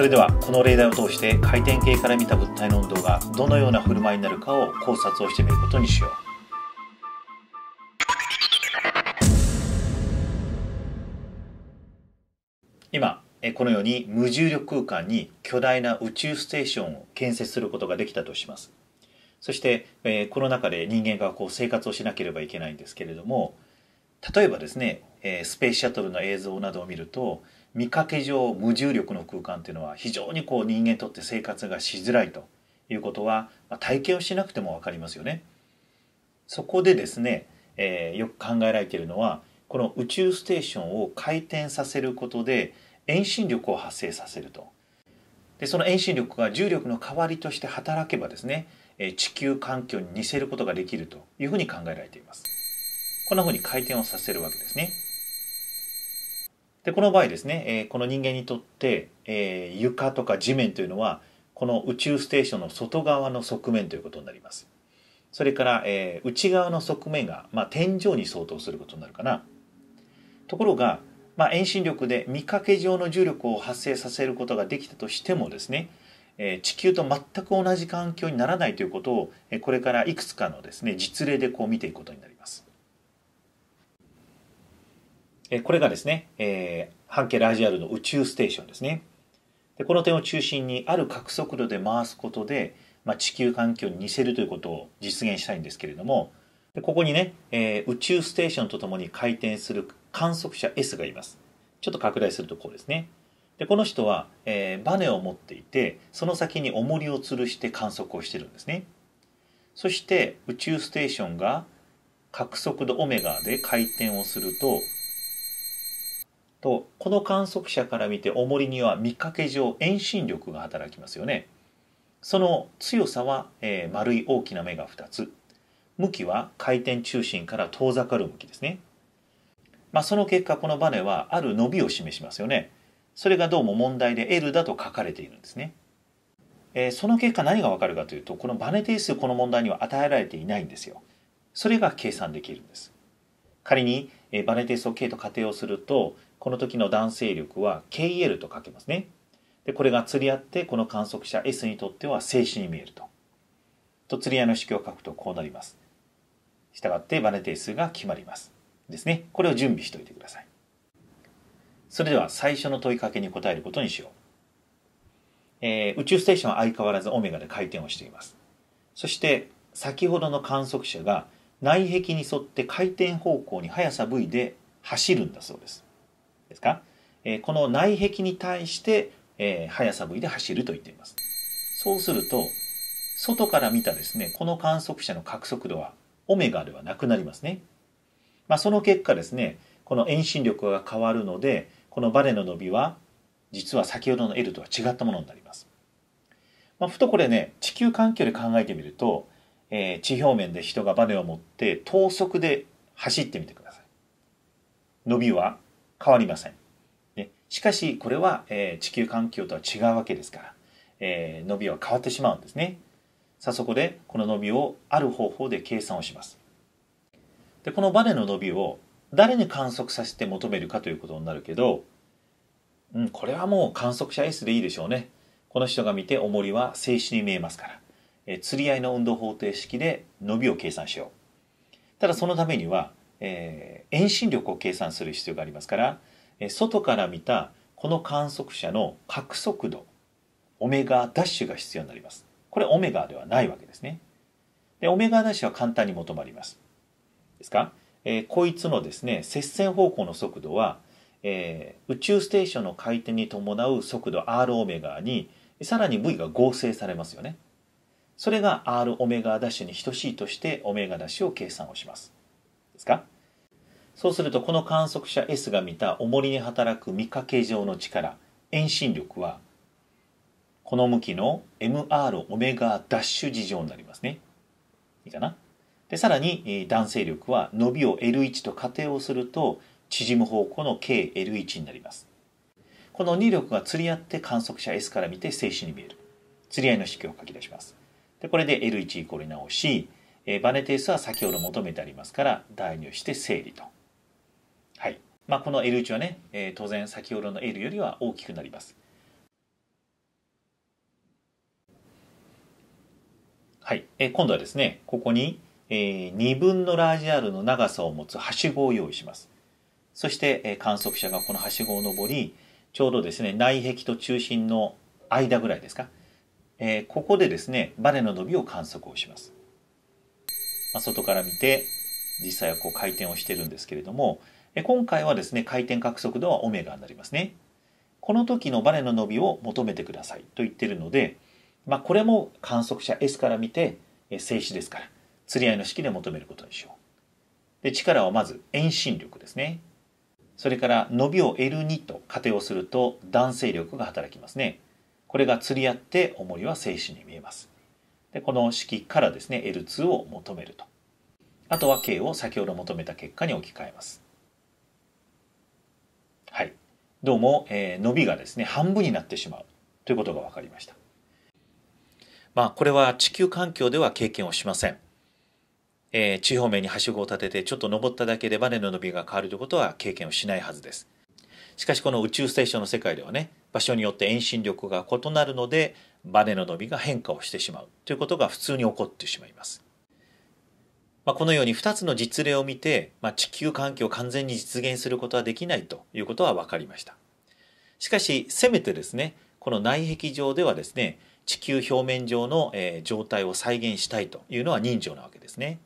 それではこの例題を通して回転系から見た物体の運動がどのような振る舞いになるかを考察をしてみることにしよう。今このように無重力空間に巨大な宇宙ステーションを建設することができたとします。そしてこの中で人間がこう生活をしなければいけないんですけれども例えばですねえー、スペースシャトルの映像などを見ると見かけ上無重力の空間というのは非常にこう人間にとって生活がしづらいということは、まあ、体験をしなくても分かりますよね。そこでですね、えー、よく考えられているのはこの宇宙ステーションを回転させることで遠心力を発生させると。でその遠心力が重力の代わりとして働けばですね地球環境に似せることができるというふうに考えられています。こんなふうに回転をさせるわけですね。でこの場合ですね、えー、この人間にとって、えー、床とか地面というのはこの宇宙ステーションの外側の側面ということになります。それから、えー、内側の側面が、まあ、天井に相当することになるかな。ところが、まあ、遠心力で見かけ上の重力を発生させることができたとしてもですね、えー、地球と全く同じ環境にならないということを、えー、これからいくつかのですね実例でこう見ていくことになります。えこれがですね、えー、半径ラジアルの宇宙ステーションですね。でこの点を中心にある角速度で回すことで、まあ、地球環境に似せるということを実現したいんですけれどもでここにね、えー、宇宙ステーションとともに回転する観測者 S がいますちょっと拡大するとこうですねでこの人は、えー、バネを持っていてその先に重りを吊るして観測をしてるんですねそして宇宙ステーションが角速度オメガで回転をするととこの観測者から見て重りには見かけ上遠心力が働きますよねその強さは、えー、丸い大きな目が2つ向きは回転中心から遠ざかる向きですね、まあ、その結果このバネはある伸びを示しますよねそれがどうも問題で L だと書かれているんですね、えー、その結果何がわかるかというとこのバネ定数この問題には与えられていないんですよそれが計算できるんです仮に、えー、バネ定数を K と仮定をするとこの時の弾性力は KL と書けますね。でこれが釣り合ってこの観測者 S にとっては静止に見えると。と釣り合いの式を書くとこうなります。したがってバネ定数が決まります。ですね。これを準備しておいてください。それでは最初の問いかけに答えることにしよう。えー、宇宙ステーションは相変わらずオメガで回転をしています。そして先ほどの観測者が内壁に沿って回転方向に速さ v で走るんだそうです。ですか、えこの内壁に対して、え速さ v で走ると言っています。そうすると、外から見たですね、この観測者の角速度は、オメガではなくなりますね。まあ、その結果ですね、この遠心力が変わるので、このバネの伸びは、実は先ほどの L とは違ったものになります。まあ、ふとこれね、地球環境で考えてみると、えー、地表面で人がバネを持って等速で走ってみてください。伸びは変わりません。ね、しかし、これは、えー、地球環境とは違うわけですから、えー、伸びは変わってしまうんですね。さあ、そこで、この伸びをある方法で計算をします。で、このバネの伸びを誰に観測させて求めるかということになるけど、うん、これはもう観測者 S でいいでしょうね。この人が見て重りは静止に見えますから。え釣り合いの運動方程式で伸びを計算しよう。ただそのためにはえー、遠心力を計算する必要がありますから、えー、外から見たこの観測者の角速度オメガダッシュが必要になります。これオメガではないわけですね。でオメガダッシュは簡単に求まります。ですか、えー、こいつのですね接線方向の速度は、えー、宇宙ステーションの回転に伴う速度 r オメガにさらに v が合成されますよね。それが r オメガダッシュに等しいとしてオメガダッシュを計算をします。ですかそうするとこの観測者 S が見た重りに働く見かけ上の力遠心力はこの向きの mr オメガダッシュ事情になりますね。いいかなでさらに弾性力は伸びを L1 と仮定をすると縮む方向の KL1 になります。この2力が釣り合って観測者 S から見て静止に見える。釣り合いの式を書き出します。でこれで L1 イコール直し、バネ定数は先ほど求めてありますから代入して整理と。はいまあ、この L1 はね、えー、当然先ほどの L よりは大きくなります。はい、えー、今度はですねここに、えー、2分のラージ R の長さを持つはしごを用意します。そして、えー、観測者がこのはしごを登りちょうどですね内壁と中心の間ぐらいですか、えー、ここでですねバネの伸びを観測をします。まあ、外から見て実際はこう回転をしてるんですけれども今回はですね、回転角速度はオメガになりますね。この時のバネの伸びを求めてくださいと言ってるので、まあ、これも観測者 S から見て静止ですから、釣り合いの式で求めることにしよう。で、力をまず遠心力ですね。それから伸びを L2 と仮定をすると弾性力が働きますね。これが釣り合って重りは静止に見えます。で、この式からですね、L2 を求めると。あとは K を先ほど求めた結果に置き換えます。どうも、えー、伸びがですね半分になってしまうということが分かりました。まあこれは地球環境では経験をしません。えー、地表面にはしごを立ててちょっと登っただけでバネの伸びが変わるということは経験をしないはずです。しかしこの宇宙ステーションの世界ではね場所によって遠心力が異なるのでバネの伸びが変化をしてしまうということが普通に起こってしまいます。まあ、このように2つの実例を見て、まあ、地球環境を完全に実現することはできないということは分かりました。しかしせめてですねこの内壁上ではですね地球表面上の、えー、状態を再現したいというのは人情なわけですね。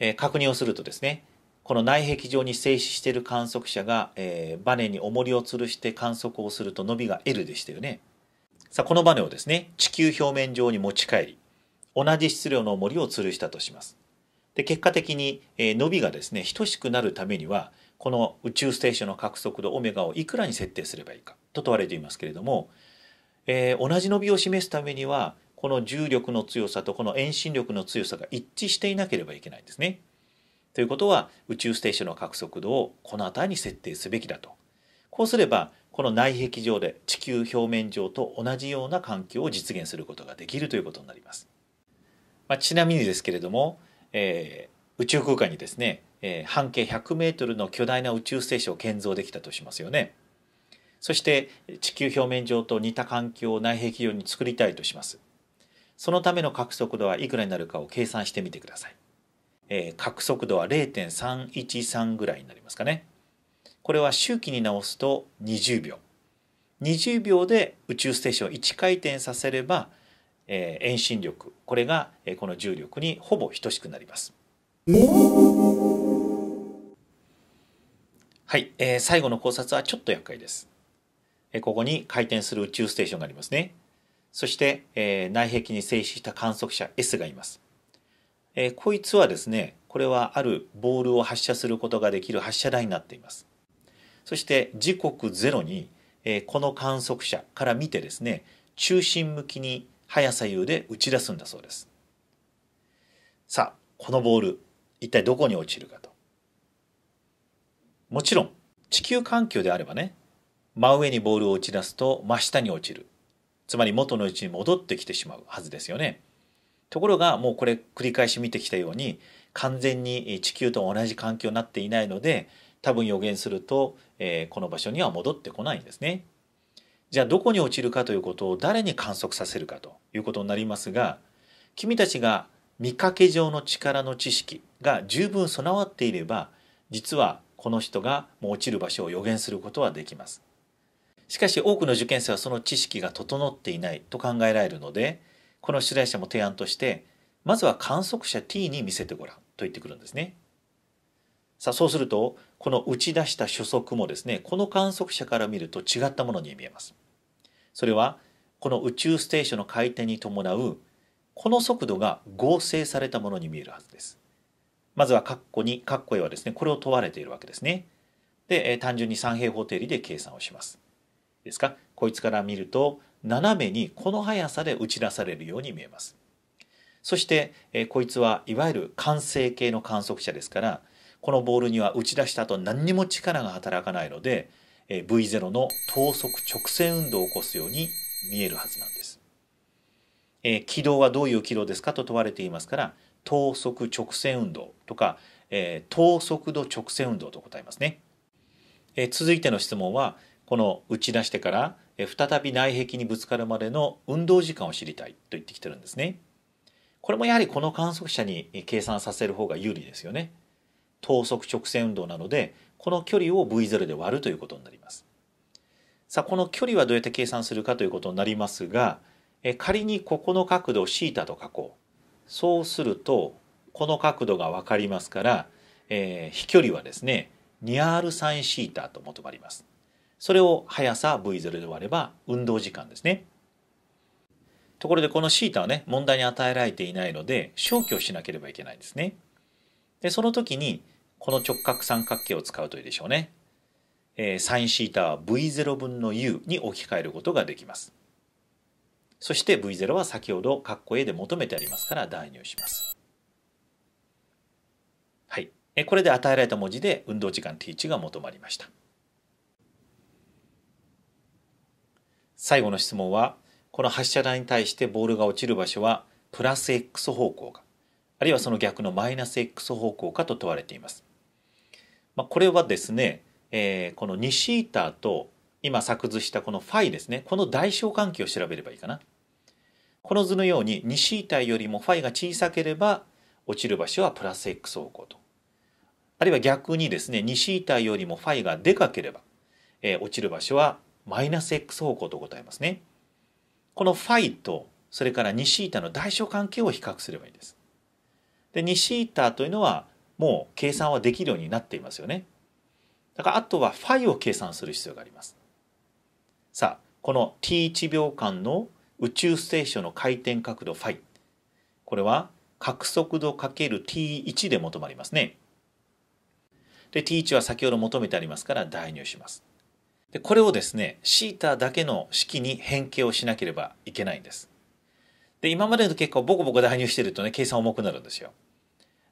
えー、確認をするとですねこの内壁上に静止している観測者が、えー、バネに重りを吊るして観測をすると伸びが L でしたよね。さあこのバネをですね地球表面上に持ち帰り同じ質量の重りを吊るしたとします。で結果的に、え伸びがですね等しくなるためにはこの宇宙ステーションの角速度オメガをいくらに設定すればいいかと問われていますけれども、えー、同じ伸びを示すためにはこの重力の強さとこの遠心力の強さが一致していなければいけないんですね。ということは宇宙ステーションの角速度をこの辺りに設定すべきだと。こうすればこの内壁上で地球表面上と同じような環境を実現することができるということになります。まあ、ちなみにですけれどもえー、宇宙空間にですね、えー、半径100メートルの巨大な宇宙ステーションを建造できたとしますよね。そして地球表面上と似た環境を内壁上に作りたいとします。そのための角速度はいくらになるかを計算してみてください。えー、角速度は0.313ぐらいになりますかね。これは周期に直すと20秒。20秒で宇宙ステーションを1回転させればえー、遠心力これが、えこの重力にほぼ等しくなります。はい、えー、最後の考察はちょっと厄介です。えー、ここに回転する宇宙ステーションがありますね。そして、えー、内壁に静止した観測者 S がいます。えー、こいつはですね、これはあるボールを発射することができる発射台になっています。そして時刻ゼロに、えー、この観測者から見てですね、中心向きに速さうで打ち出すんだそうですさあこのボール一体どこに落ちるかともちろん地球環境であればね真上にボールを打ち出すと真下に落ちるつまり元の位置に戻ってきてしまうはずですよねところがもうこれ繰り返し見てきたように完全に地球と同じ環境になっていないので多分予言すると、えー、この場所には戻ってこないんですねじゃあどこに落ちるかということを誰に観測させるかということになりますが君たちが見かけ上の力の知識が十分備わっていれば実はこの人がもう落ちる場所を予言することはできます。しかし多くの受験生はその知識が整っていないと考えられるのでこの取材者も提案としてまずは観測者 T に見せてごらんと言ってくるんですね。さあそうするとこの打ち出した初速もですねこの観測者から見ると違ったものに見えます。それはこの宇宙ステーションの回転に伴うこの速度が合成されたものに見えるはずです。まずは括弧に括弧へはですねこれを問われているわけですね。で単純に三平方定理で計算をします。ですかこいつから見ると斜めにこの速さで打ち出されるように見えます。そしてこいつはいわゆる完成形の観測者ですからこのボールには打ち出した後何にも力が働かないので V0 の等速直線運動を起こすように見えるはずなんです。えー、軌道はどういう軌道ですかと問われていますから等速直線運動とか、えー、等速度直線運動と答えますね、えー、続いての質問はこの打ち出してから、え再び内壁にぶつかるまでの運動時間を知りたいと言ってきてるんですねこれもやはりこの観測者に計算させる方が有利ですよね等速直線運動なのでこの距離を V0 で割るということになります。さあ、この距離はどうやって計算するかということになりますが、え仮にここの角度を θ と書こう。そうすると、この角度が分かりますから、えー、飛距離はですね、2r sinθ と求まります。それを速さ v0 で割れば運動時間ですね。ところでこの θ はね、問題に与えられていないので消去しなければいけないんですね。で、その時にこの直角三角形を使うといいでしょうね。えー、サインシータは V0 分の U に置き換えることができます。そして V0 は先ほど括弧 A で求めてありますから代入します。はい。えこれで与えられた文字で運動時間 T1 が求まりました。最後の質問は、この発射台に対してボールが落ちる場所はプラス X 方向か、あるいはその逆のマイナス X 方向かと問われています。まあ、これはですね、えー、この2シーターと今作図したこのファイですねこの大小関係を調べればいいかなこの図のように2シーターよりもファイが小さければ落ちる場所はプラス x 方向とあるいは逆にですね2シータよりもファイがでかければ、えー、落ちる場所はマイナス x 方向と答えますねこのファイとそれから2シータの代償関係を比較すればいいですで2シータというのはもう計算はできるようになっていますよね。だからあとはファイを計算する必要があります。さあこの t1 秒間の宇宙ステーションの回転角度ファイこれは角速度る t 1で求まりますね。で t1 は先ほど求めてありますから代入します。でこれをですね θ だけの式に変形をしなければいけないんです。で今までの結果をボコボコ代入してるとね計算重くなるんですよ。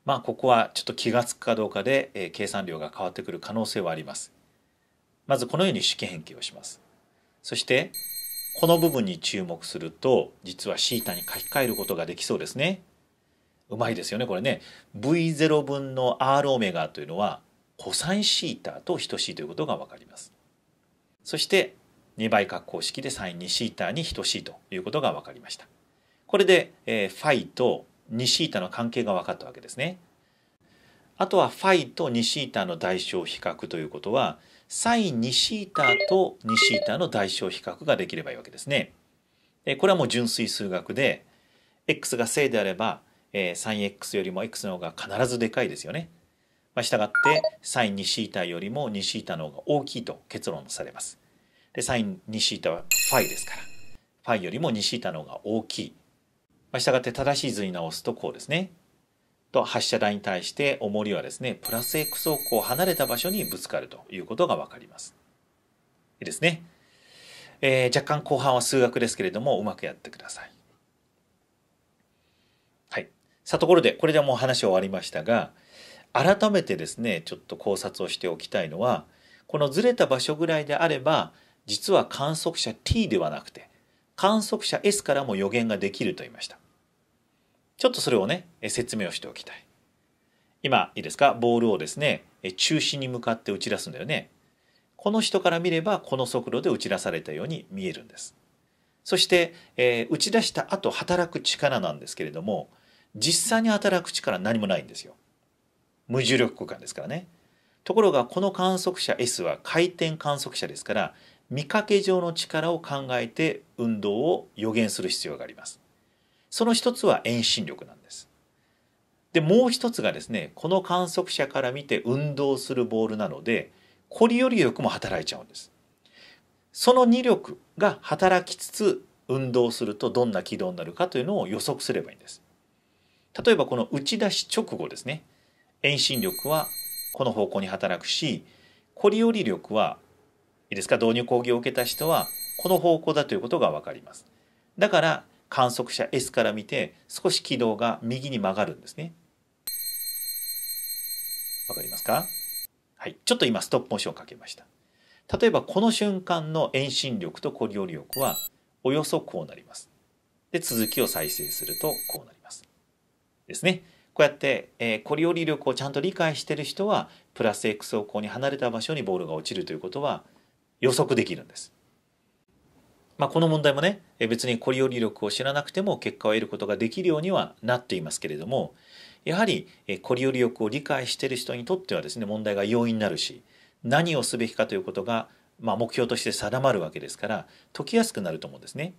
まあここはちょっと気が付くかどうかで、え計算量が変わってくる可能性はあります。まずこのように式変形をします。そしてこの部分に注目すると実は θ に書き換えることができそうですね。うまいですよねこれね。v0 分の r オメガというのは cosθ と等しいということが分かります。そして2倍角公式で sin2θ に等しいということが分かりました。これで、えー、ファイと西板の関係が分かったわけですね。あとはファイと西板の代償比較ということはサイン西板と西板の代償比較ができればいいわけですね。これはもう純粋数学で x が正であればえ sinx よりも x の方が必ずでかいですよね。まあ、従ってサイン 2θ よりも 2θ の方が大きいと結論されます。でサイン 2θ はファイですからファイよりも 2θ の方が大きい。したがって正しい図に直すとこうですね。と発射台に対して重りはですね、プラス X 方向離れた場所にぶつかるということがわかります。いいですね。えー、若干後半は数学ですけれども、うまくやってください。はい。さあ、ところで、これでもう話終わりましたが、改めてですね、ちょっと考察をしておきたいのは、このずれた場所ぐらいであれば、実は観測者 t ではなくて、観測者 S からも予言ができると言いました。ちょっとそれをね、説明をしておきたい。今、いいですかボールをですね、中心に向かって打ち出すんだよね。この人から見れば、この速度で打ち出されたように見えるんです。そして、えー、打ち出した後働く力なんですけれども、実際に働く力何もないんですよ。無重力空間ですからね。ところがこの観測者 S は回転観測者ですから見かけ上の力を考えて運動を予言する必要があります。その一つは遠心力なんです。で、もう一つがですね、この観測者から見て運動するボールなので、コリオリ力も働いちゃうんです。その2力が働きつつ運動するとどんな軌道になるかというのを予測すればいいんです。例えばこの打ち出し直後ですね。遠心力はこの方向に働くし、コリオリ力はいいですか導入講義を受けた人はこの方向だということが分かります。だから観測者 S から見て少し軌道が右に曲がるんですね。わかりますかはい。ちょっと今ストップモーションをかけました。例えばこの瞬間の遠心力とコリオリ力はおよそこうなります。で、続きを再生するとこうなります。ですね。こうやって、えー、コリオリ力をちゃんと理解している人はプラス X 方向に離れた場所にボールが落ちるということは予測できるんです。まあ、この問題もね別にコリオリ力を知らなくても結果を得ることができるようにはなっていますけれどもやはりコリオリ力を理解している人にとってはですね問題が容易になるし何をすべきかということが、まあ、目標として定まるわけですから解きやすくなると思うんですね。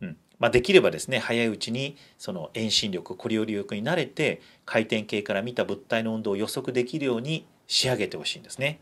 うんまあ、できればですね早いうちにその遠心力コリオリ力に慣れて回転系から見た物体の温度を予測できるように仕上げてほしいんですね。